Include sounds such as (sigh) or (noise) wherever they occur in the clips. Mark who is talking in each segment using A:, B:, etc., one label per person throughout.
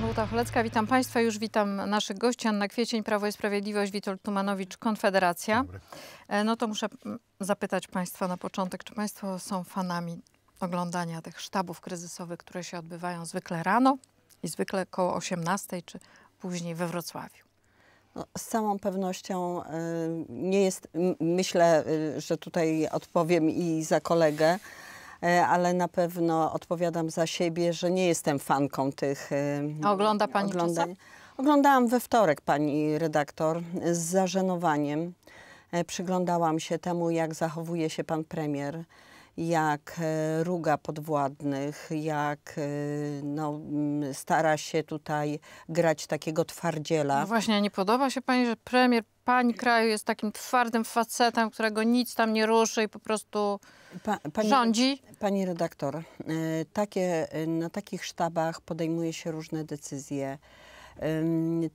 A: Danuta Cholecka, witam Państwa, już witam naszych gości. Anna Kwiecień, Prawo i Sprawiedliwość, Witold Tumanowicz, Konfederacja. E, no to muszę zapytać Państwa na początek, czy Państwo są fanami oglądania tych sztabów kryzysowych, które się odbywają zwykle rano i zwykle koło 18 czy później we
B: Wrocławiu? No, z całą pewnością e, nie jest, myślę, e, że tutaj odpowiem i za kolegę, E, ale na pewno odpowiadam za siebie, że nie jestem fanką tych e, Ogląda pani oglądań. Oglądałam we wtorek pani redaktor z zażenowaniem. E, przyglądałam się temu, jak zachowuje się pan premier jak e, ruga podwładnych, jak e, no, mm, stara się tutaj grać takiego twardziela. No właśnie,
A: nie podoba się pani, że premier pani kraju jest takim twardym facetem, którego nic tam nie ruszy i po prostu pa, pani, rządzi?
B: Pani redaktor, e, takie, na takich sztabach podejmuje się różne decyzje.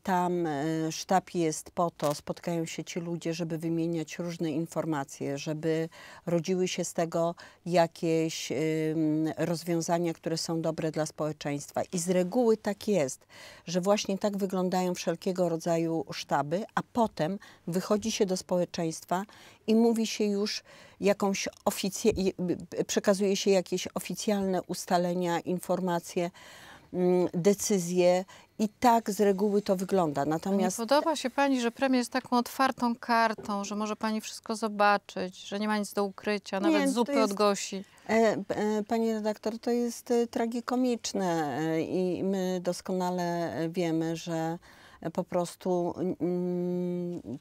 B: Tam e, sztab jest po to, spotkają się ci ludzie, żeby wymieniać różne informacje, żeby rodziły się z tego jakieś rozwiązania, które są dobre dla społeczeństwa. I z reguły tak jest, że właśnie tak wyglądają wszelkiego rodzaju sztaby, a potem wychodzi się do społeczeństwa i mówi się już jakąś oficję, przekazuje się jakieś oficjalne ustalenia, informacje mm, decyzje, i tak z reguły to wygląda. Natomiast... Nie
A: podoba się Pani, że premier jest taką otwartą kartą, że może Pani wszystko zobaczyć, że nie ma nic do ukrycia, nie, nawet zupy jest... od Gosi.
B: E, e, pani redaktor, to jest e, tragikomiczne i my doskonale wiemy, że po prostu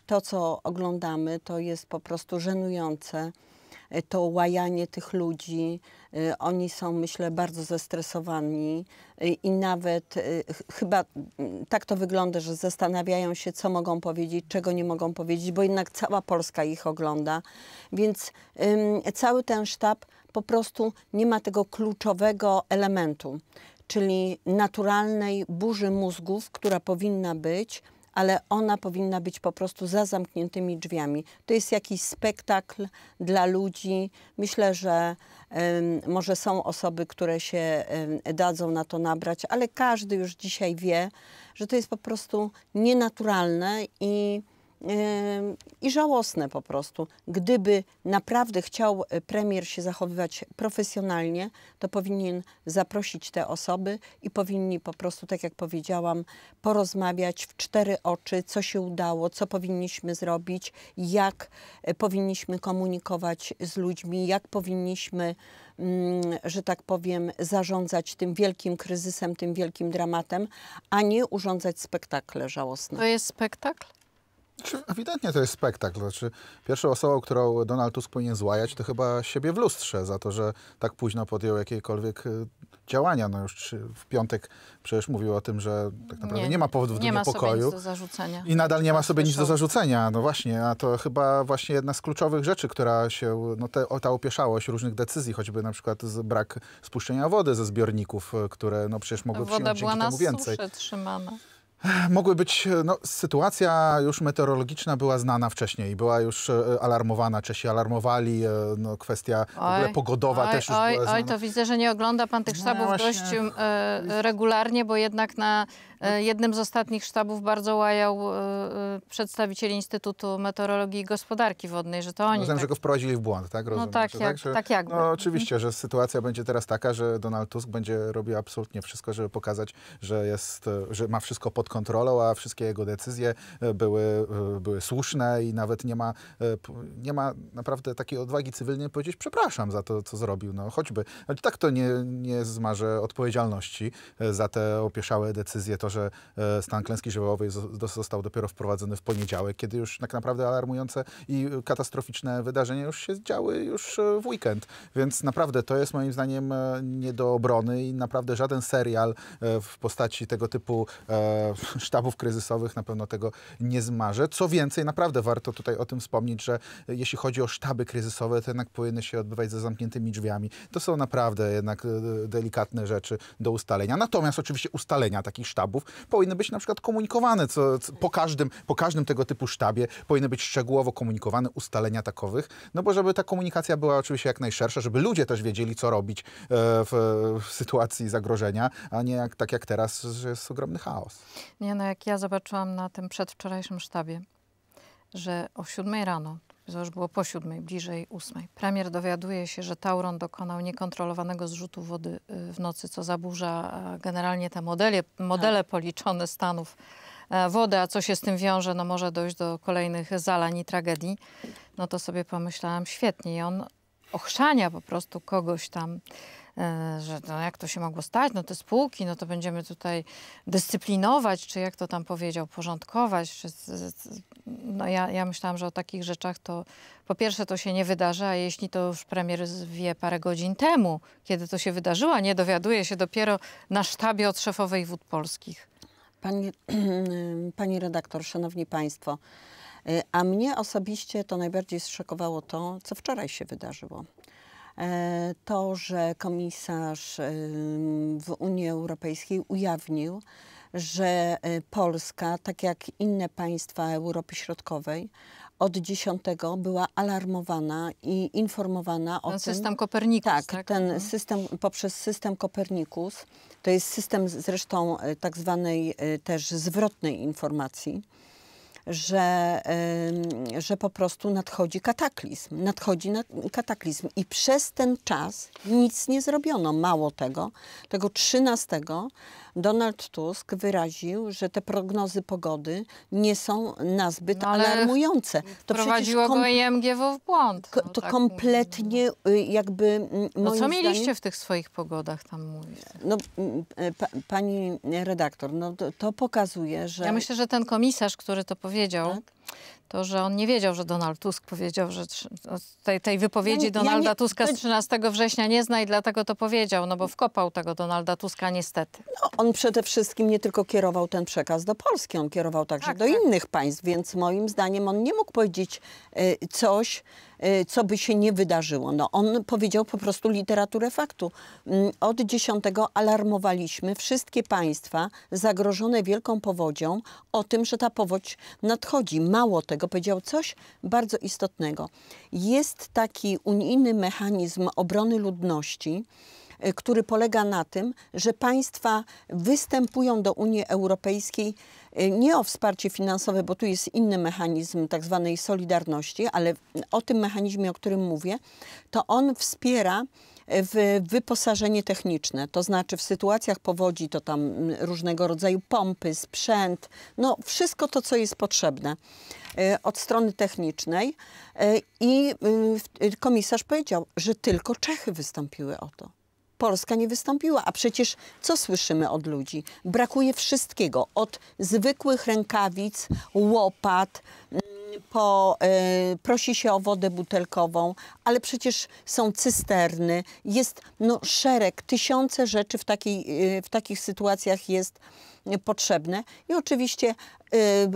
B: to, co oglądamy, to jest po prostu żenujące. E, to łajanie tych ludzi. E, oni są, myślę, bardzo zestresowani e, i nawet chyba tak to wygląda, że zastanawiają się, co mogą powiedzieć, czego nie mogą powiedzieć, bo jednak cała Polska ich ogląda. Więc cały ten sztab po prostu nie ma tego kluczowego elementu, czyli naturalnej burzy mózgów, która powinna być ale ona powinna być po prostu za zamkniętymi drzwiami. To jest jakiś spektakl dla ludzi. Myślę, że y, może są osoby, które się y, dadzą na to nabrać, ale każdy już dzisiaj wie, że to jest po prostu nienaturalne i i żałosne po prostu. Gdyby naprawdę chciał e, premier się zachowywać profesjonalnie, to powinien zaprosić te osoby i powinni po prostu, tak jak powiedziałam, porozmawiać w cztery oczy, co się udało, co powinniśmy zrobić, jak e, powinniśmy komunikować z ludźmi, jak powinniśmy, mm, że tak powiem, zarządzać tym wielkim kryzysem, tym wielkim dramatem, a nie urządzać spektakle żałosne. To jest spektakl?
C: Ewidentnie to jest spektakl. Znaczy, pierwszą osobą, którą Donald Tusk powinien złajać, to chyba siebie w lustrze za to, że tak późno podjął jakiekolwiek y, działania. No już y, w piątek przecież mówił o tym, że tak naprawdę nie, nie ma powodów nie do niepokoju.
A: I nadal nie ma tak, sobie nic do
C: zarzucenia. No właśnie, a to chyba właśnie jedna z kluczowych rzeczy, która się, no te, ta opieszałość różnych decyzji, choćby na przykład brak spuszczenia wody ze zbiorników, y, które no przecież mogły Woda przyjąć dzięki temu więcej. Woda była na
A: suszy trzymana.
C: Mogły być, no, sytuacja już meteorologiczna była znana wcześniej, była już e, alarmowana, Czesi alarmowali, e, no, kwestia oj, pogodowa oj, też już oj, była znana. Oj, to
A: widzę, że nie ogląda pan tych no sztabów no, dość e, regularnie, bo jednak na jednym z ostatnich sztabów bardzo łajał e, Instytutu Meteorologii i Gospodarki Wodnej, że to no, oni... Rozumiem, tak... że go
C: wprowadzili w błąd, tak? Rozumiem, no tak, że, jak, tak, że, tak jakby. No mhm. oczywiście, że sytuacja będzie teraz taka, że Donald Tusk będzie robił absolutnie wszystko, żeby pokazać, że, jest, że ma wszystko pod kontrolą, a wszystkie jego decyzje e, były, e, były słuszne i nawet nie ma, e, nie ma naprawdę takiej odwagi cywilnej powiedzieć przepraszam za to, co zrobił, no choćby. Ale tak to nie, nie zmarzę odpowiedzialności za te opieszałe decyzje, to, że stan klęski żywiołowej został dopiero wprowadzony w poniedziałek, kiedy już tak naprawdę alarmujące i katastroficzne wydarzenia już się działy już w weekend. Więc naprawdę to jest moim zdaniem nie do obrony i naprawdę żaden serial w postaci tego typu sztabów kryzysowych na pewno tego nie zmarzę. Co więcej, naprawdę warto tutaj o tym wspomnieć, że jeśli chodzi o sztaby kryzysowe, to jednak powinny się odbywać za zamkniętymi drzwiami. To są naprawdę jednak e, e, delikatne rzeczy do ustalenia. Natomiast oczywiście ustalenia takich sztabów powinny być na przykład komunikowane, co, co po, każdym, po każdym tego typu sztabie powinny być szczegółowo komunikowane ustalenia takowych, no bo żeby ta komunikacja była oczywiście jak najszersza, żeby ludzie też wiedzieli, co robić e, w, w sytuacji zagrożenia, a nie jak, tak jak teraz, że jest ogromny chaos.
A: Nie no, jak ja zobaczyłam na tym przedwczorajszym sztabie, że o siódmej rano, to już było po siódmej, bliżej ósmej, premier dowiaduje się, że Tauron dokonał niekontrolowanego zrzutu wody y, w nocy, co zaburza e, generalnie te modele, modele tak. policzone stanów e, wody, a co się z tym wiąże, no może dojść do kolejnych zalań i tragedii, no to sobie pomyślałam, świetnie. I on ochrzania po prostu kogoś tam E, że no jak to się mogło stać, no te spółki, no to będziemy tutaj dyscyplinować, czy jak to tam powiedział, porządkować. Czy, no ja, ja myślałam, że o takich rzeczach to po pierwsze to się nie wydarzy, a jeśli to już premier wie parę godzin temu, kiedy to się wydarzyło, a nie dowiaduje
B: się dopiero na sztabie od szefowej wód polskich. Pani, (clears throat) pani redaktor, szanowni państwo, y, a mnie osobiście to najbardziej zszokowało to, co wczoraj się wydarzyło. E, to, że komisarz e, w Unii Europejskiej ujawnił, że e, Polska, tak jak inne państwa Europy Środkowej, od 10 była alarmowana i informowana ten o tym. System Kopernikus. Tak, tak? ten mhm. system, poprzez system Kopernikus, to jest system zresztą tak zwanej też zwrotnej informacji, że, że po prostu nadchodzi kataklizm. Nadchodzi kataklizm i przez ten czas nic nie zrobiono. Mało tego, tego 13 Donald Tusk wyraził, że te prognozy pogody nie są nazbyt no, alarmujące. To prowadziło go IMGW
A: w błąd. No,
B: to tak kompletnie mówimy. No. Y, jakby... No co zdaniem, mieliście w tych swoich pogodach tam mówić? No, e, pa, pani redaktor, no to, to, pokazuje, że... Ja myślę, że ten
A: komisarz, który to powiedział, tak? to, że on nie wiedział, że Donald Tusk powiedział, że no, tej, tej wypowiedzi ja, Donalda ja nie, Tuska z 13 września nie zna i dlatego to powiedział, no bo wkopał tego
B: Donalda Tuska niestety. No, on przede wszystkim nie tylko kierował ten przekaz do Polski, on kierował także tak, do tak. innych państw, więc moim zdaniem on nie mógł powiedzieć y, coś, Y, co by się nie wydarzyło. No, on powiedział po prostu literaturę faktu. Mm, od 10 alarmowaliśmy wszystkie państwa zagrożone wielką powodzią o tym, że ta powódź nadchodzi. Mało tego, powiedział coś bardzo istotnego. Jest taki unijny mechanizm obrony ludności, E, który polega na tym, że państwa występują do Unii Europejskiej e, nie o wsparcie finansowe, bo tu jest inny mechanizm tak zwanej solidarności, ale o tym mechanizmie, o którym mówię, to on wspiera e, w wyposażenie techniczne, to znaczy w sytuacjach powodzi to tam różnego rodzaju pompy, sprzęt, no wszystko to, co jest potrzebne od strony technicznej i y, y, komisarz powiedział, że tylko Czechy wystąpiły o to. Polska nie wystąpiła. A przecież co słyszymy od ludzi? Brakuje wszystkiego. Od zwykłych rękawic, łopat, mm, po, e, prosi się o wodę butelkową, ale przecież są cysterny, jest no, szereg, tysiące rzeczy w, takiej, e, w takich sytuacjach jest e, potrzebne. I oczywiście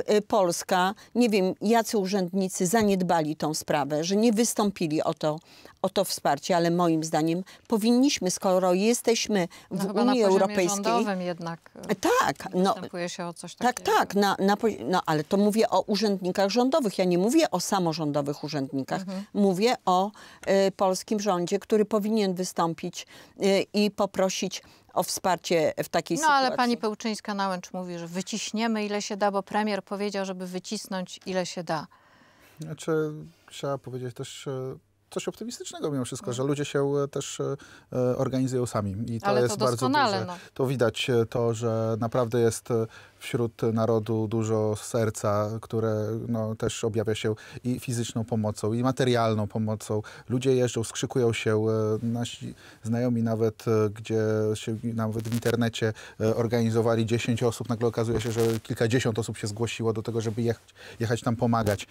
B: Y, y, Polska, nie wiem, jacy urzędnicy zaniedbali tą sprawę, że nie wystąpili o to, o to wsparcie, ale moim zdaniem powinniśmy, skoro jesteśmy w no, Unii na Europejskiej.
A: jednak. Y,
B: tak, no,
A: się o coś Tak,
B: tak, na, na, no, ale to mówię o urzędnikach rządowych. Ja nie mówię o samorządowych urzędnikach. Mhm. Mówię o y, polskim rządzie, który powinien wystąpić y, i poprosić o wsparcie w takiej no, sytuacji. No ale pani
A: pełczyńska łęcz mówi, że wyciśniemy ile się da, bo premier powiedział, żeby wycisnąć ile się da.
C: Znaczy, trzeba powiedzieć też coś optymistycznego mimo wszystko, no. że ludzie się e, też e, e, organizują sami. I to Ale jest to bardzo duże. No. To widać to, że naprawdę jest wśród narodu dużo serca, które no, też objawia się i fizyczną pomocą, i materialną pomocą. Ludzie jeżdżą, skrzykują się, nasi znajomi nawet, gdzie się nawet w internecie organizowali 10 osób, nagle okazuje się, że kilkadziesiąt osób się zgłosiło do tego, żeby jechać, jechać tam pomagać.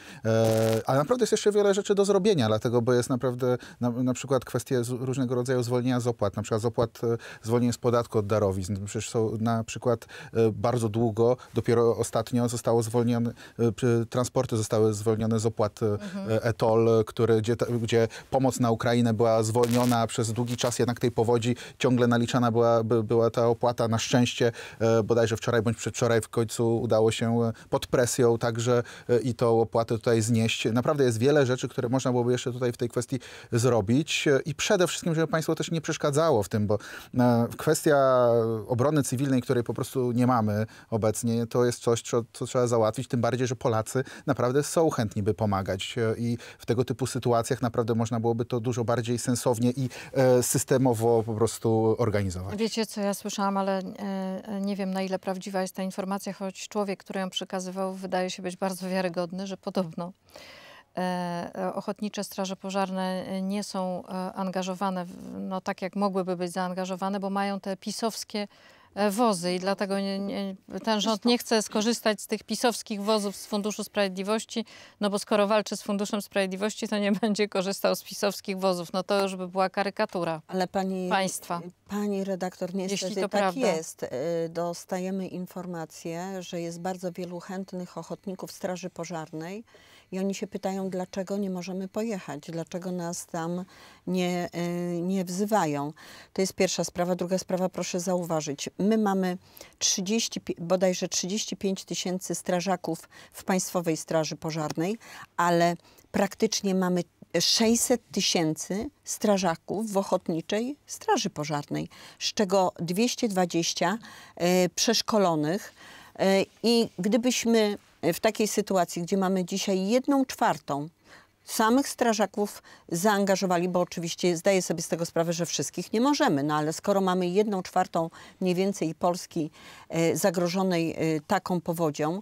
C: Ale naprawdę jest jeszcze wiele rzeczy do zrobienia, dlatego, bo jest jest naprawdę na, na przykład kwestie z, różnego rodzaju zwolnienia z opłat, na przykład z opłat e, zwolnienie z podatku od darowizn. Przecież są na przykład e, bardzo długo, dopiero ostatnio zostało zwolnione, e, transporty zostały zwolnione z opłat mhm. ETOL, który, gdzie, gdzie pomoc na Ukrainę była zwolniona przez długi czas, jednak tej powodzi ciągle naliczana była, była ta opłata. Na szczęście bodajże wczoraj bądź przedwczoraj w końcu udało się pod presją także i tą opłatę tutaj znieść. Naprawdę jest wiele rzeczy, które można byłoby jeszcze tutaj w tej kwestii kwestii zrobić i przede wszystkim, żeby państwo też nie przeszkadzało w tym, bo e, kwestia obrony cywilnej, której po prostu nie mamy obecnie, to jest coś, co, co trzeba załatwić, tym bardziej, że Polacy naprawdę są chętni, by pomagać e, i w tego typu sytuacjach naprawdę można byłoby to dużo bardziej sensownie i e, systemowo po prostu organizować.
A: Wiecie, co ja słyszałam, ale nie wiem, na ile prawdziwa jest ta informacja, choć człowiek, który ją przekazywał, wydaje się być bardzo wiarygodny, że podobno E, ochotnicze straże pożarne e, nie są e, angażowane, no tak jak mogłyby być zaangażowane, bo mają te pisowskie wozy i dlatego nie, nie, ten rząd nie chce skorzystać z tych pisowskich wozów z Funduszu Sprawiedliwości, no bo skoro walczy z Funduszem Sprawiedliwości, to nie (laughs) będzie korzystał z pisowskich wozów. No to już by była karykatura Ale pani, państwa.
B: Pani redaktor, niestety Jeśli to tak prawda. jest. Dostajemy informację, że jest bardzo wielu chętnych ochotników Straży Pożarnej, i oni się pytają, dlaczego nie możemy pojechać, dlaczego nas tam nie, e, nie wzywają. To jest pierwsza sprawa. Druga sprawa, proszę zauważyć, my mamy 30, bodajże 35 tysięcy strażaków w Państwowej Straży Pożarnej, ale praktycznie mamy 600 tysięcy strażaków w Ochotniczej Straży Pożarnej, z czego 220 y, e, przeszkolonych. Y, I gdybyśmy E, w takiej sytuacji, gdzie mamy dzisiaj jedną czwartą samych strażaków zaangażowali, bo oczywiście zdaję sobie z tego sprawę, że wszystkich nie możemy, no ale skoro mamy jedną czwartą mniej więcej Polski e, zagrożonej e, taką powodzią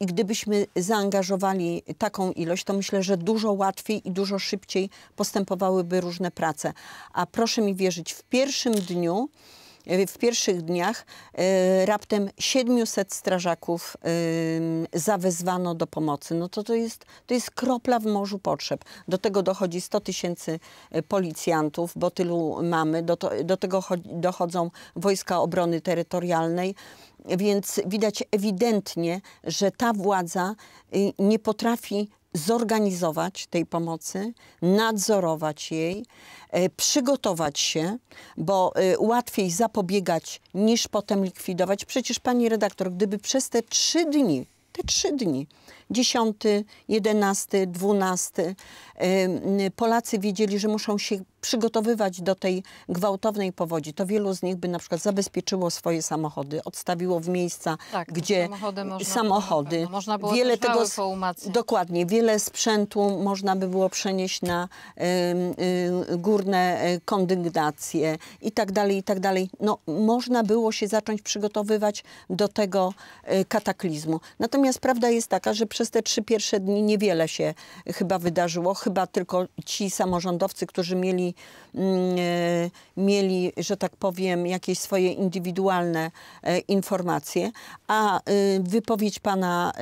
B: i gdybyśmy zaangażowali taką ilość, to myślę, że dużo łatwiej i dużo szybciej postępowałyby różne prace. A proszę mi wierzyć, w pierwszym dniu E, w pierwszych dniach e, raptem 700 strażaków zawezwano do pomocy. No to, to, jest, to jest kropla w morzu potrzeb. Do tego dochodzi 100 tysięcy e, policjantów, bo tylu mamy. Do, to, do tego dochodzą Wojska Obrony Terytorialnej. Więc widać ewidentnie, że ta władza y, nie potrafi zorganizować tej pomocy, nadzorować jej, e, przygotować się, bo e, łatwiej zapobiegać niż potem likwidować. Przecież pani redaktor, gdyby przez te trzy dni, te trzy dni 10, 11, 12. Polacy wiedzieli, że muszą się przygotowywać do tej gwałtownej powodzi. To wielu z nich by na przykład zabezpieczyło swoje samochody, odstawiło w miejsca, tak, gdzie samochody. Można, samochody. Było, można było wiele tego Dokładnie, wiele sprzętu można by było przenieść na y, y, górne e, kondygnacje i tak dalej, i tak dalej. No, można było się zacząć przygotowywać do tego y, kataklizmu. Natomiast prawda jest taka, że przez te trzy pierwsze dni niewiele się chyba wydarzyło. Chyba tylko ci samorządowcy, którzy mieli, mm, e, mieli że tak powiem, jakieś swoje indywidualne e, informacje. A e, wypowiedź pana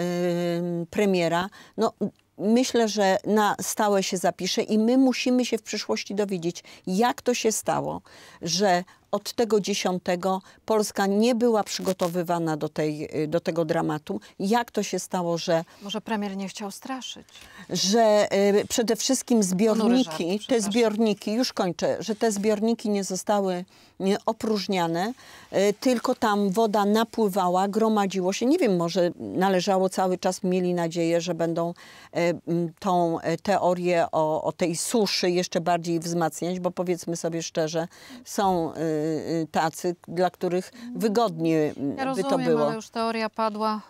B: premiera, no myślę, że na stałe się zapisze i my musimy się w przyszłości dowiedzieć, jak to się stało, że od tego dziesiątego Polska nie była przygotowywana do, tej, y, do tego dramatu. Jak to się stało, że...
A: Może premier nie chciał straszyć.
B: Że y, przede wszystkim zbiorniki, żart, te zbiorniki, już kończę, że te zbiorniki nie zostały nie, opróżniane, y, tylko tam woda napływała, gromadziło się. Nie wiem, może należało cały czas, mieli nadzieję, że będą y, tą y, teorię o, o tej suszy jeszcze bardziej wzmacniać, bo powiedzmy sobie szczerze, są y, Y, y, tacy, dla których wygodnie ja rozumiem, y, by to było. Ale już
A: teoria padła,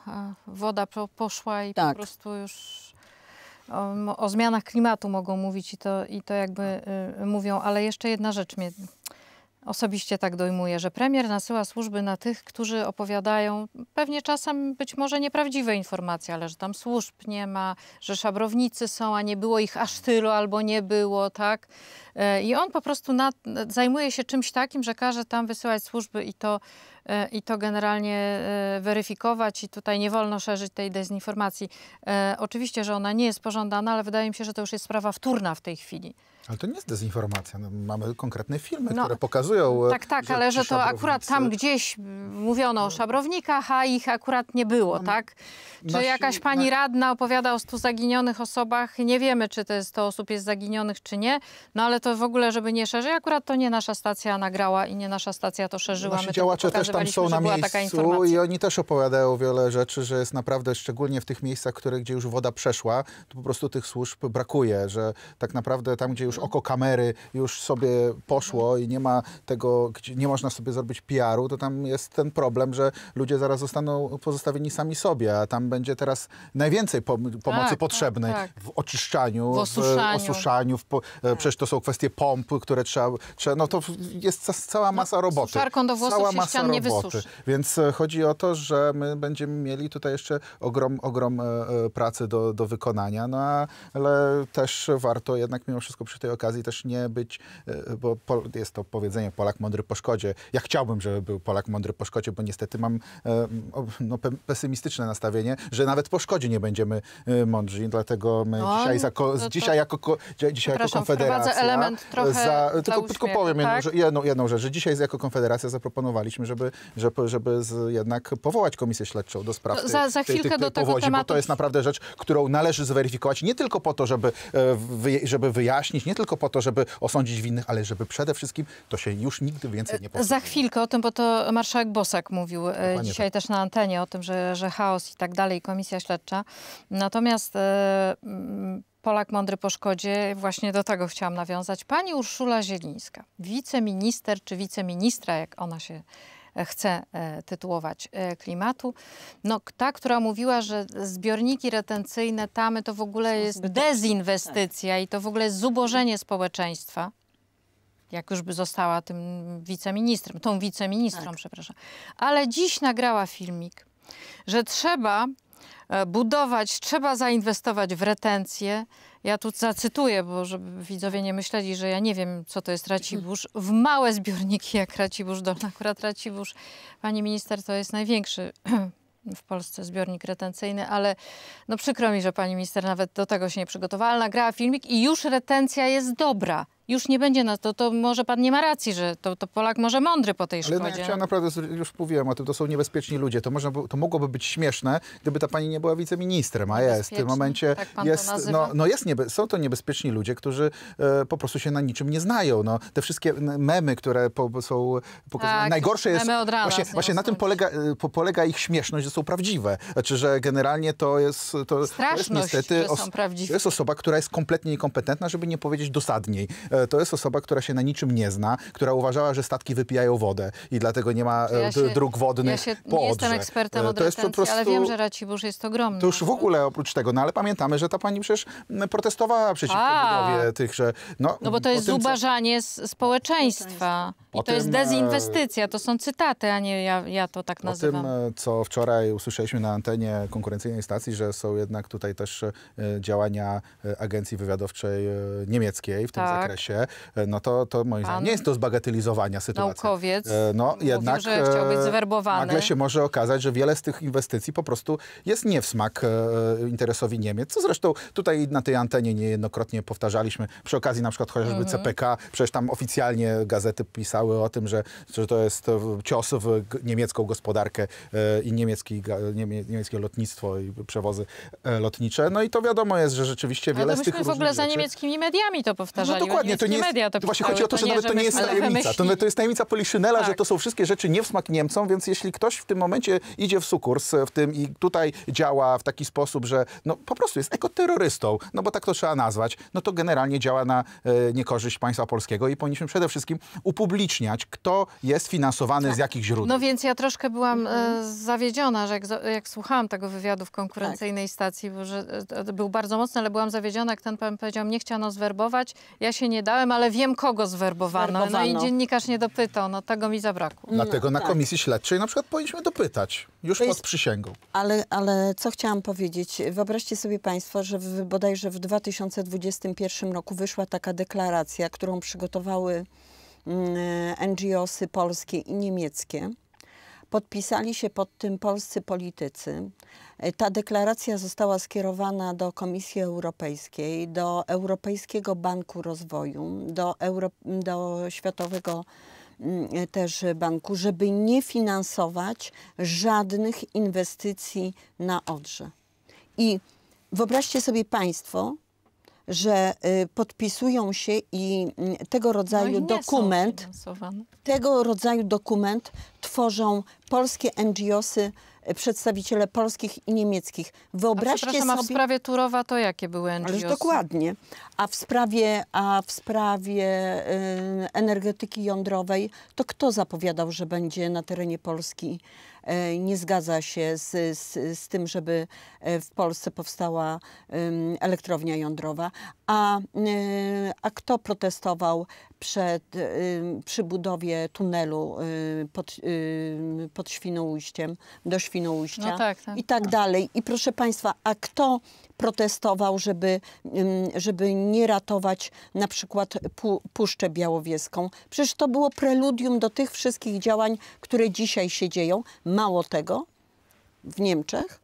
A: woda poszła i tak. po prostu już o, o, zmianach klimatu mogą mówić i to, i to jakby y, mówią, ale jeszcze jedna rzecz mnie Osobiście tak dojmuję, że premier nasyła służby na tych, którzy opowiadają pewnie czasem być może nieprawdziwe informacje, ale że tam służb nie ma, że szabrownicy są, a nie było ich aż tylu albo nie było, tak? E, I on po prostu na, zajmuje się czymś takim, że każe tam wysyłać służby i to, e, i to generalnie e, weryfikować i tutaj nie wolno szerzyć tej dezinformacji. Oczywiście, że ona nie jest pożądana, ale wydaje mi się, że to już jest sprawa wtórna w tej chwili.
C: Ale to nie jest dezinformacja. No, mamy konkretne filmy, no, które pokazują. E, tak, tak, że ale że to akurat tam gdzieś
A: mówiono o no. szabrownikach, a ich akurat nie było, no, tak? Czy nasi, jakaś pani na... radna opowiada o stu zaginionych osobach? Nie wiemy, czy to jest 100 osób jest zaginionych, czy nie. No ale to w ogóle, żeby nie szerzyć, akurat to nie nasza stacja nagrała i nie nasza stacja to szerzyła. Nasi My działacze też tam są na miejscu
C: i oni też opowiadają wiele rzeczy, że jest naprawdę, szczególnie w tych miejscach, które, gdzie już woda przeszła, to po prostu tych służb brakuje, że tak naprawdę tam, gdzie już już oko kamery już sobie poszło i nie ma tego, nie można sobie zrobić PR-u, to tam jest ten problem, że ludzie zaraz zostaną pozostawieni sami sobie, a tam będzie teraz najwięcej pom pomocy tak, tak potrzebnej tak, tak. w oczyszczaniu, w e, osuszaniu. W osuszaniu w po, e, tak. Przecież to są kwestie pomp, które trzeba, trzeba no to jest cała no, masa roboty. Suszarką do włosów cała się masa roboty. nie wysuszy. Więc e, chodzi o to, że my będziemy mieli tutaj jeszcze ogrom, ogrom pracy do, do wykonania, no ale też warto jednak mimo wszystko przy tej okazji też nie być, e, bo jest to powiedzenie Polak mądry po szkodzie. Ja chciałbym, żeby był Polak mądry po szkodzie, bo niestety mam e, no, pesymistyczne nastawienie, że nawet po szkodzie nie będziemy e, mądrzy. Dlatego my no, dzisiaj, za, no to, to, jako, dzisiaj jako Konfederacja... element trochę za, tylko, uśmiech, tylko powiem tak? jedną, jedną, jedną rzecz, że dzisiaj jako Konfederacja zaproponowaliśmy, żeby, żeby, żeby z, jednak powołać komisję śledczą do spraw no, za, za chwilkę powodzi, tematu. bo to jest naprawdę rzecz, którą należy zweryfikować nie tylko po to, żeby, żeby wyjaśnić, nie nie tylko po to, żeby osądzić winnych, ale żeby przede wszystkim to się już nigdy więcej nie powtórzy. Za
A: chwilkę o tym, bo to marszałek Bosak mówił Panie e, tak. dzisiaj tak. też na antenie o tym, że, że chaos i tak dalej, komisja śledcza. Natomiast... E, mm, Polak mądry po szkodzie, właśnie do tego chciałam nawiązać. Pani Urszula Zielińska, wiceminister czy wiceministra, jak ona się chce e, tytułować e, klimatu. No, ta, która mówiła, że zbiorniki retencyjne, tamy to w ogóle jest dezinwestycja tak. i to w ogóle jest zubożenie społeczeństwa jak już by została tym wiceministrem, tą wiceministrą, tak. przepraszam. Ale dziś nagrała filmik, że trzeba E, budować, trzeba zainwestować w retencję. Ja tu zacytuję, bo żeby widzowie nie myśleli, że ja nie wiem, co to jest Racibórz. W małe zbiorniki jak Racibórz Dolna. Akurat Racibórz, pani minister, to jest największy w Polsce zbiornik retencyjny, ale no przykro mi, że pani minister nawet do tego się nie przygotowała, ale nagrała filmik i już retencja jest dobra już nie będzie nas, to, to może pan nie ma racji, że to, to Polak może mądry po tej szkodzie. Ale no, ja no.
C: naprawdę, już mówiłem o tym, to są niebezpieczni ludzie. To, można, to mogłoby być śmieszne, gdyby ta pani nie była wiceministrem, a jest. W tym momencie tak jest, no, no jest niebe, są to niebezpieczni ludzie, którzy e, po prostu się na niczym nie znają. No, te wszystkie memy, które po, są pokazane, tak, najgorsze jest, rana, właśnie, właśnie na tym polega, e, po, polega ich śmieszność, że są prawdziwe. Znaczy, że generalnie to jest, to, to jest niestety os, to jest osoba, która jest kompletnie niekompetentna, żeby nie powiedzieć dosadniej e, E, to jest osoba, która się na niczym nie zna, która uważała, że statki wypijają wodę i dlatego nie ma ja e, się, dróg wodnych ja się, po nie jestem ekspertem od e, to retencji, po prostu, ale wiem, że
A: Racibórz jest ogromny. To już w
C: ogóle oprócz tego, no ale pamiętamy, że ta pani przecież protestowała przeciwko budowie tychże... No, no bo to
A: jest tym, zubażanie co... społeczeństwa. I to jest e, dezinwestycja, to są cytaty, a nie ja, ja to tak nazywam. O
C: tym, e, co wczoraj usłyszeliśmy na antenie konkurencyjnej stacji, że są jednak tutaj też e, działania agencji wywiadowczej niemieckiej w tak. tym zakresie, no to, to moim zdaniem nie jest to zbagatelizowania sytuacji.
A: Naukowiec no, jednak, mówił, że chciał być zwerbowany. Nagle się
C: może okazać, że wiele z tych inwestycji po prostu jest nie w smak interesowi Niemiec, co zresztą tutaj na tej antenie niejednokrotnie powtarzaliśmy. Przy okazji na przykład chociażby mhm. CPK, przecież tam oficjalnie gazety pisały, o tym, że, że to jest e, cios w niemiecką gospodarkę e, i niemiecki, niemie, niemieckie lotnictwo i przewozy e, lotnicze. No i to wiadomo jest, że rzeczywiście wiele z tych różnych w ogóle za
A: niemieckimi mediami to powtarzali. No dokładnie, to nie jest, media to właśnie chodzi o to, że to nawet to nie jest tajemnica. To,
C: to jest tajemnica Poliszynela, tak. że to są wszystkie rzeczy nie w smak Niemcom, więc jeśli ktoś w tym momencie idzie w sukurs w tym i tutaj działa w taki sposób, że no po prostu jest ekoterrorystą, no bo tak to trzeba nazwać, no to generalnie działa na e, niekorzyść państwa polskiego i powinniśmy przede wszystkim upublicznić upubliczniać, kto jest finansowany tak. z jakich źródeł.
A: No więc ja troszkę byłam e, zawiedziona, że jak, jak, słuchałam tego wywiadu w konkurencyjnej tak. stacji, bo, że, e, był bardzo mocny, ale byłam zawiedziona, jak ten pan powiedział, nie chciano zwerbować, ja się nie dałem, ale wiem, kogo zwerbowano. zwerbowano. No i dziennikarz nie dopytał, no tego mi zabrakło.
C: No, Dlatego no, tak. na komisji śledczej na przykład powinniśmy dopytać, już pod przysięgą.
B: Ale, ale co chciałam powiedzieć, wyobraźcie sobie państwo, że w, bodajże w 2021 roku wyszła taka deklaracja, którą przygotowały Mm, NGOsy polskie i niemieckie. Podpisali się pod tym polscy politycy. E, ta deklaracja została skierowana do Komisji Europejskiej, do Europejskiego Banku Rozwoju, do, Euro do Światowego mm, e, też banku, żeby nie finansować żadnych inwestycji na Odrze. I wyobraźcie sobie Państwo, że y, podpisują się i mm, tego rodzaju no i dokument, tego rodzaju dokument tworzą polskie NGOsy, y, przedstawiciele polskich i niemieckich. Wyobraźcie a sobie... a w sprawie Turowa to jakie były NGOsy? dokładnie. A w sprawie, a w sprawie y, energetyki jądrowej to kto zapowiadał, że będzie na terenie Polski E, nie zgadza się z, z, z tym, żeby e, w Polsce powstała elektrownia jądrowa. A, e, a kto protestował przed, przy budowie tunelu y, pod, pod Świnoujściem, do Świnoujścia no tak, tak. i tak dalej. I proszę Państwa, a kto protestował, żeby, żeby nie ratować na przykład Puszczę Białowieską? Przecież to było preludium do tych wszystkich działań, które dzisiaj się dzieją. Mało tego, w Niemczech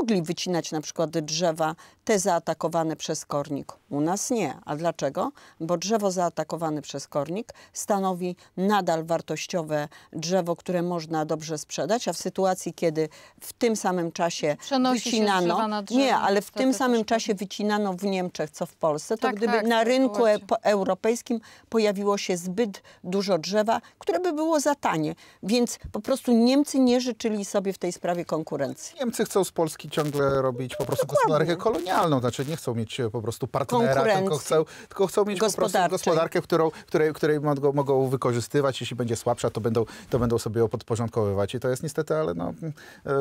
B: mogli wycinać na przykład drzewa te zaatakowane przez kornik. U nas nie. A dlaczego? Bo drzewo zaatakowane przez kornik stanowi nadal wartościowe drzewo, które można dobrze sprzedać, a w sytuacji, kiedy w tym samym czasie Przenosi wycinano... Drzewo, nie, ale w tym samym też... czasie wycinano w Niemczech, co w Polsce, to tak, gdyby tak, na rynku e europejskim pojawiło się zbyt dużo drzewa, które by było za tanie. Więc po prostu Niemcy nie życzyli sobie w tej sprawie konkurencji.
C: Niemcy chcą z Polski ciągle robić po prostu Dokładnie. gospodarkę kolonialną kolonialną, znaczy nie chcą mieć e, po prostu partnera, tylko chcą, tylko chcą mieć po prostu gospodarkę, którą, której, której mogą, wykorzystywać. Jeśli będzie słabsza, to będą, to będą sobie ją podporządkowywać. I to jest niestety, ale no, mm,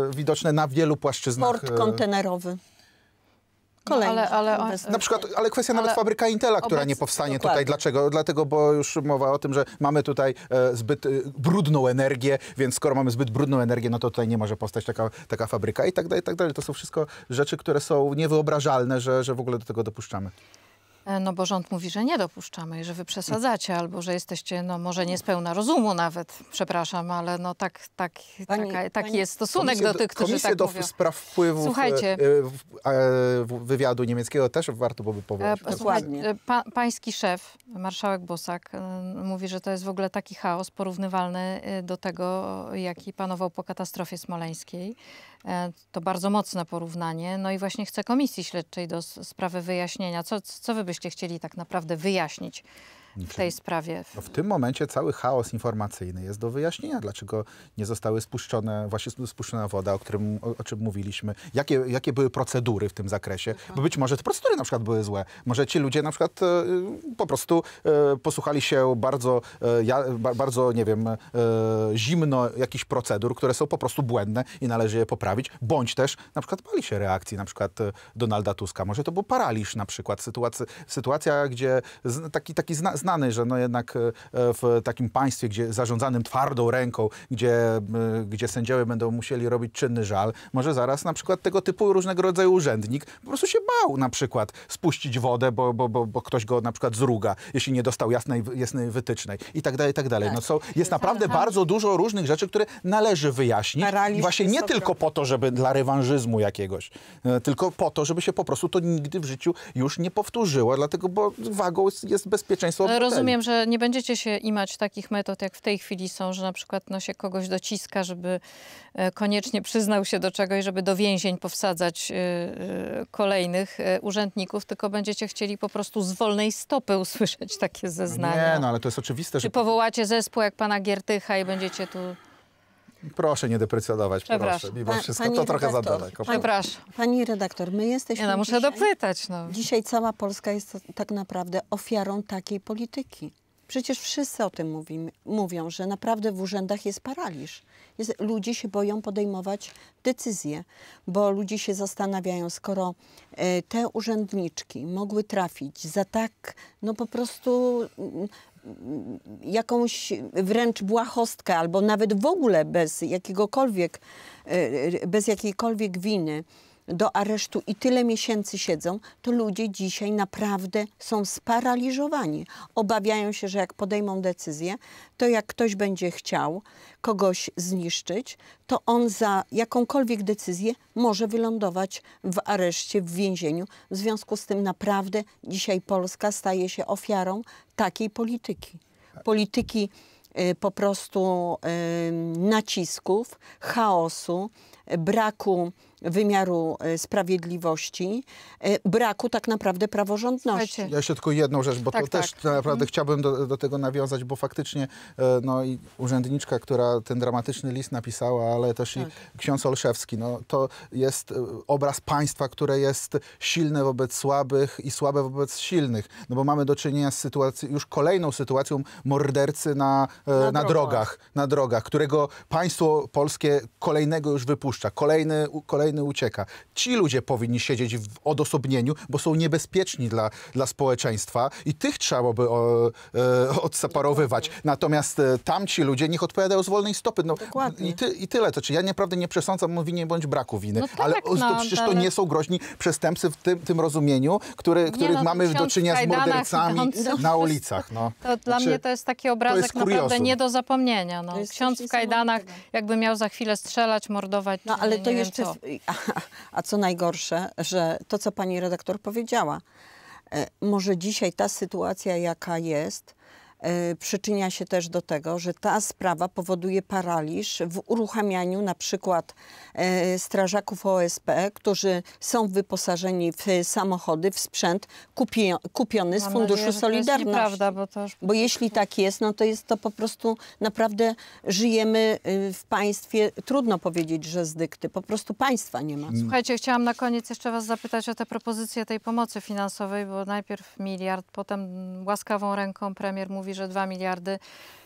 C: e, widoczne na wielu płaszczyznach. Port e,
B: kontenerowy.
C: Kolejny. No, ale, ale, na przykład, ale kwestia ale nawet fabryka Intela, która obecnie, nie powstanie dokładnie. tutaj. Dlaczego? Dlatego, bo już mowa o tym, że mamy tutaj e, zbyt e, brudną energię, więc skoro mamy zbyt brudną energię, no to tutaj nie może powstać taka, taka fabryka i tak dalej, i tak dalej. To są wszystko rzeczy, które są niewyobrażalne, że, że w ogóle do tego dopuszczamy.
A: E, no bo rząd mówi, że nie dopuszczamy i że wy przesadzacie, albo że jesteście, no może niespełna rozumu nawet, przepraszam, ale no tak, tak, pani, taka, taki pani, jest stosunek do tych, którzy tak do mówią. spraw
C: wpływów Słuchajcie, e, e, wywiadu niemieckiego też warto byłoby powiedzieć. Dokładnie.
A: Pa, pański szef, marszałek Bosak, mówi, że to jest w ogóle taki chaos porównywalny do tego, jaki panował po katastrofie smoleńskiej. To bardzo mocne porównanie. No i właśnie chce komisji śledczej do sprawy wyjaśnienia. Co, co wy byście byście chcieli tak naprawdę wyjaśnić w tej sprawie. No w
C: tym momencie cały chaos informacyjny jest do wyjaśnienia, dlaczego nie zostały spuszczone, właśnie spuszczona woda, o, którym, o, o czym mówiliśmy, jakie, jakie były procedury w tym zakresie, bo być może te procedury na przykład były złe, może ci ludzie na przykład e, po prostu e, posłuchali się bardzo, e, ja, ba, bardzo nie wiem, e, zimno jakichś procedur, które są po prostu błędne i należy je poprawić, bądź też na przykład bali się reakcji na przykład e, Donalda Tuska, może to był paraliż na przykład, sytuacja, sytuacja gdzie z, taki, taki zna, znany, że no jednak e, w takim państwie, gdzie zarządzanym twardą ręką, gdzie, e, gdzie sędziowie będą musieli robić czynny żal, może zaraz na przykład tego typu różnego rodzaju urzędnik po prostu się bał na przykład spuścić wodę, bo, bo, bo, bo ktoś go na przykład zruga, jeśli nie dostał jasnej, jasnej wytycznej i tak dalej, i tak dalej. No, tak. są, jest naprawdę bardzo dużo różnych rzeczy, które należy wyjaśnić. i Właśnie nie tylko po to, żeby dla rewanżyzmu jakiegoś, e, tylko po to, żeby się po prostu to nigdy w życiu już nie powtórzyło, dlatego, bo wagą jest bezpieczeństwo ale rozumiem,
A: że nie będziecie się imać takich metod, jak w tej chwili są, że na przykład no, się kogoś dociska, żeby e, koniecznie przyznał się do czegoś, żeby do więzień powsadzać e, e, kolejnych urzędników, tylko będziecie chcieli po prostu z wolnej stopy usłyszeć takie zeznania. Nie,
C: no ale to jest oczywiste, że... Czy
A: powołacie zespół jak pana Giertycha i będziecie tu...
C: Proszę nie deprecjonować, proszę. Mimo wszystko Pani to trochę redaktor, za daleko. Pani,
B: Przepraszam. Pani redaktor, my jesteśmy. Ja no, muszę dzisiaj, dopytać. No. Dzisiaj cała Polska jest tak naprawdę ofiarą takiej polityki. Przecież wszyscy o tym mówimy, mówią, że naprawdę w urzędach jest paraliż. Jest, ludzie się boją podejmować decyzje, bo ludzie się zastanawiają, skoro y, te urzędniczki mogły trafić za tak, no po prostu y, jakąś wręcz błahostkę albo nawet w ogóle bez jakiegokolwiek, e, e, bez jakiejkolwiek winy do aresztu i tyle miesięcy siedzą, to ludzie dzisiaj naprawdę są sparaliżowani. Obawiają się, że jak podejmą decyzję, to jak ktoś będzie chciał kogoś zniszczyć, to on za jakąkolwiek decyzję może wylądować w areszcie, w więzieniu. W związku z tym naprawdę dzisiaj Polska staje się ofiarą takiej polityki. Polityki y, po prostu y, nacisków, chaosu, braku wymiaru e, sprawiedliwości, e, braku tak naprawdę praworządności.
C: Ja się tylko jedną rzecz, bo tak, to tak. też tak. Tak naprawdę mhm. chciałbym do, do, tego nawiązać, bo faktycznie e, no, i urzędniczka, która ten dramatyczny list napisała, ale też tak. i ksiądz Olszewski, no, to jest obraz państwa, które jest silne wobec słabych i słabe wobec silnych, no bo mamy do czynienia z sytuacją, już kolejną sytuacją mordercy na, na, na drogach. drogach, na drogach, którego państwo polskie kolejnego już wypuszcza kolejny, kolejny ucieka. Ci ludzie powinni siedzieć w odosobnieniu, bo są niebezpieczni dla, dla społeczeństwa i tych trzeba by o, e, odseparowywać. Natomiast e, tamci ludzie niech odpowiadają z wolnej stopy. No, Dokładnie. I, ty, I tyle. To czy ja naprawdę nie przesądzam o winie bądź braku winy, no tak, ale o, no, przecież ale... No, to no. nie są groźni przestępcy w tym, tym rozumieniu, który, których no, mamy do czynienia z mordercami na (laughs) ulicach.
B: No.
A: To dla znaczy, mnie to jest taki obrazek jest naprawdę nie do zapomnienia. No. Ksiądz w kajdanach jakby miał za chwilę strzelać, mordować no ale to jeszcze. Co.
B: A, a co najgorsze, że to, co pani redaktor powiedziała, e, może dzisiaj ta sytuacja, jaka jest, E, przyczynia się też do tego, że ta sprawa powoduje paraliż w uruchamianiu na przykład e, strażaków OSP, którzy są wyposażeni w samochody, w sprzęt kupiony z Mam Funduszu nadzieję, Solidarności. prawda, bo, to już... bo jeśli tak jest, no to jest to po prostu naprawdę żyjemy y, w państwie, trudno powiedzieć, że z dykty, po prostu państwa nie ma.
A: Słuchajcie, chciałam na koniec jeszcze was zapytać o te propozycje tej pomocy finansowej, bo najpierw miliard, potem łaskawą ręką premier mówi, mówi, że 2 miliardy.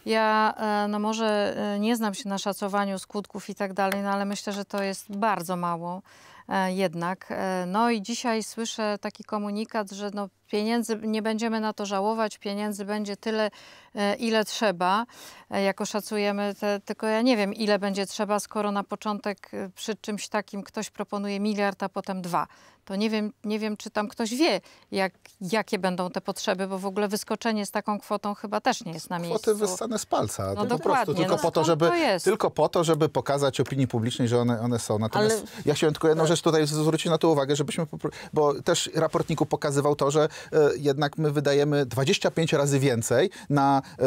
A: Ja e, no może e, nie znam się na szacowaniu skutków i tak dalej, no ale myślę, że to jest bardzo mało e, jednak. No i dzisiaj słyszę taki komunikat, że no Pieniędzy nie będziemy na to żałować, pieniędzy będzie tyle, e, ile trzeba, e, jako szacujemy, te, tylko ja nie wiem, ile będzie trzeba, skoro na początek e, przy czymś takim ktoś proponuje miliard, a potem dwa. To nie wiem, nie wiem czy tam ktoś wie, jak, jakie będą te potrzeby, bo w ogóle wyskoczenie z taką kwotą chyba też nie jest na miejscu. Kwoty wyssane
C: z palca, no po prostu, tylko, no po to, żeby, to tylko po to, żeby pokazać opinii publicznej, że one, one są. Natomiast Ale... ja chciałem tylko jedną rzecz tutaj zwrócić na to uwagę, żebyśmy, bo też raportniku pokazywał to, że E, jednak my wydajemy 25 razy więcej na e,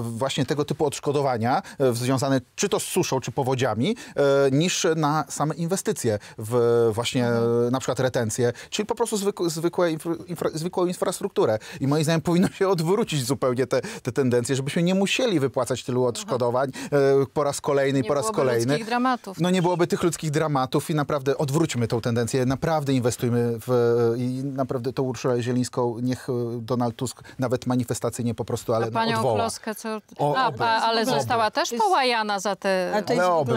C: właśnie tego typu odszkodowania e, związane czy to z suszą, czy powodziami, niż na same inwestycje w właśnie na przykład retencję, czyli po prostu zwykłe, infra, infra, zwykłą infrastrukturę. I moim zdaniem powinno się odwrócić zupełnie te, te tendencje, żebyśmy nie musieli wypłacać tylu odszkodowań po raz kolejny i po raz kolejny. Nie byłoby ludzkich dramatów. No nie byłoby tych ludzkich dramatów i naprawdę odwróćmy tą tendencję, naprawdę inwestujmy w, i naprawdę to Urszula Zielińska niech e, Donald Tusk nawet manifestacyjnie po prostu, ale a panią no, odwoła. Kloskę,
A: co... O, a, oby. ale została też połajana za te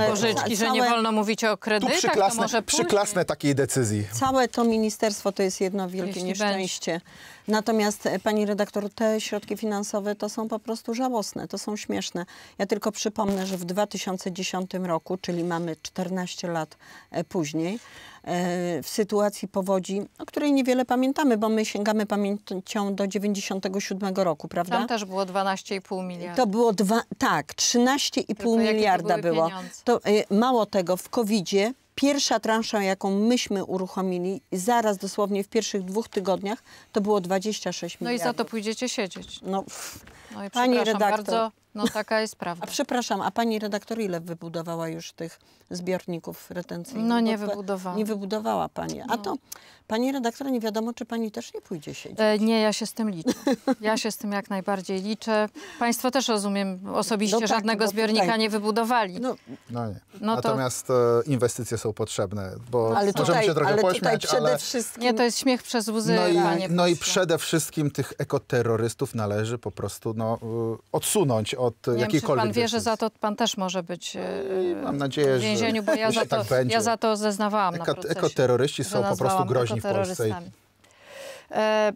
C: pożyczki, że nie
B: wolno mówić o kredytach, tu przyklasne, to może przyklasnę
C: takiej decyzji.
B: Całe to ministerstwo to jest jedno wielkie Jeśli nieszczęście. Będzie. Natomiast e, pani redaktor, te środki finansowe to są po prostu żałosne, to są śmieszne. Ja tylko przypomnę, że w 2010 roku, czyli mamy 14 lat e, później, E, w sytuacji powodzi, o której niewiele pamiętamy, bo my sięgamy pamięcią do 97 roku, prawda? Tam też
A: było 12,5 miliarda. To
B: było dwa, tak, 13,5 miliarda było. To, e, mało tego, w COVID-zie pierwsza transza, jaką myśmy uruchomili, zaraz dosłownie w pierwszych dwóch tygodniach, to było 26 miliardów. No i za to pójdziecie siedzieć. No, pff. No i pani redaktor. Bardzo, no taka jest (laughs) prawda. A przepraszam, a pani redaktor ile wybudowała już tych zbiorników retencyjnych? No nie wybudowała. Nie wybudowała pani. A no. to pani redaktor, nie wiadomo, czy pani też nie pójdzie siedzieć.
A: E, nie, ja się z tym liczę. Ja się z tym jak najbardziej liczę. Państwo też rozumiem osobiście no tak, żadnego no zbiornika tutaj... nie wybudowali.
B: No,
C: no nie. No Natomiast to... E, inwestycje są potrzebne, bo ale możemy tutaj, się trochę ale pośmiać, przede ale... Wszystkim...
A: Nie, to jest śmiech przez łzy, no i, panie
C: No i przede wszystkim tych ekoterrorystów należy po prostu no, odsunąć od Nie jakiejkolwiek. Wiem, pan wie, że
A: za to pan też może być y, I mam nadzieję, w więzieniu, bo ja za, tak to, ja za to zeznawałam. Eko, na ekoterroryści są po prostu groźni w Polsce. E,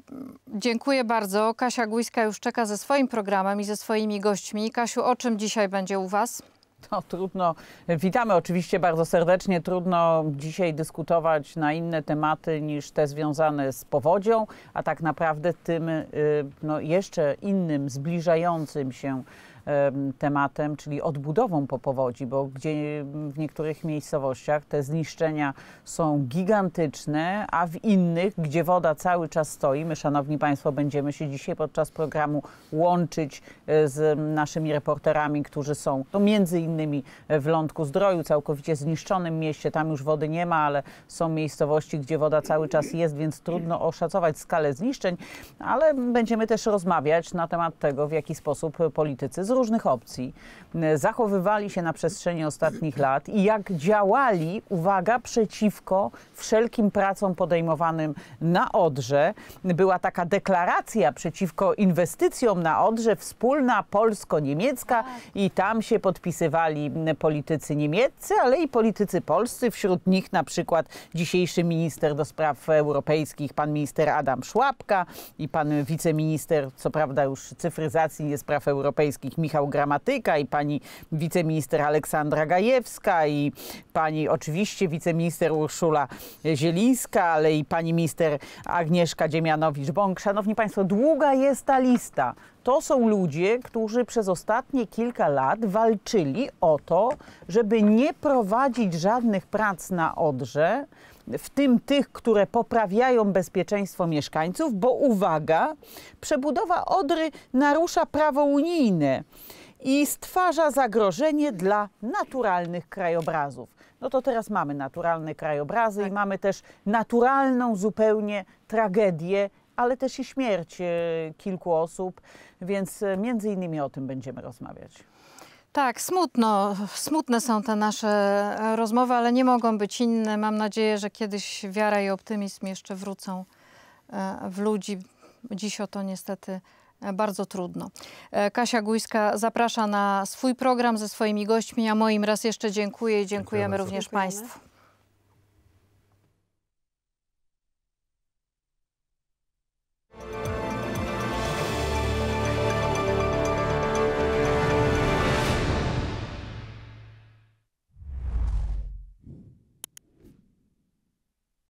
A: dziękuję bardzo. Kasia Gujska już czeka ze swoim programem i ze swoimi gośćmi. Kasiu, o czym dzisiaj będzie u Was? (laughs) No trudno,
D: witamy oczywiście bardzo serdecznie. Trudno dzisiaj dyskutować na inne tematy niż te związane z powodzią, a tak naprawdę tym y, no, jeszcze innym, zbliżającym się tematem, czyli odbudową po powodzi, bo gdzie w niektórych miejscowościach te zniszczenia są gigantyczne, a w innych, gdzie woda cały czas stoi, my, szanowni państwo, będziemy się dzisiaj podczas programu łączyć e, z naszymi reporterami, którzy są to no, między innymi w Lądku Zdroju, całkowicie zniszczonym mieście, tam już wody nie ma, ale są miejscowości, gdzie woda cały czas jest, więc trudno oszacować skalę zniszczeń, ale będziemy też rozmawiać na temat tego, w jaki sposób politycy z różnych opcji e, zachowywali się na przestrzeni ostatnich lat i jak działali, uwaga, przeciwko wszelkim pracom podejmowanym na Odrze. Była taka deklaracja przeciwko inwestycjom na Odrze, wspólna polsko-niemiecka i tam się podpisywali politycy niemieccy, ale i politycy polscy, wśród nich na przykład dzisiejszy minister do spraw europejskich, pan minister Adam Szłapka i pan wiceminister, co prawda już cyfryzacji nie spraw europejskich, Michał Gramatyka i pani wiceminister Aleksandra Gajewska i pani oczywiście wiceminister Urszula Zielińska, ale i pani minister Agnieszka Dziemianowicz-Bąk. Szanowni Państwo, długa jest ta lista. To są ludzie, którzy przez ostatnie kilka lat walczyli o to, żeby nie prowadzić żadnych prac na Odrze, w tym tych, które poprawiają bezpieczeństwo mieszkańców, bo uwaga, przebudowa Odry narusza prawo unijne i stwarza zagrożenie dla naturalnych krajobrazów. No to teraz mamy naturalne krajobrazy tak. i mamy też naturalną zupełnie tragedię, ale też i śmierć e, kilku osób, więc e, między innymi o tym będziemy rozmawiać.
A: Tak, smutno. Smutne są te nasze e, rozmowy, ale nie mogą być inne. Mam nadzieję, że kiedyś wiara i optymizm jeszcze wrócą e, w ludzi. Dziś o to niestety e, bardzo trudno. Kasia Gujska zaprasza na swój program ze swoimi gośćmi, a moim raz jeszcze dziękuję i dziękujemy, również Państwu.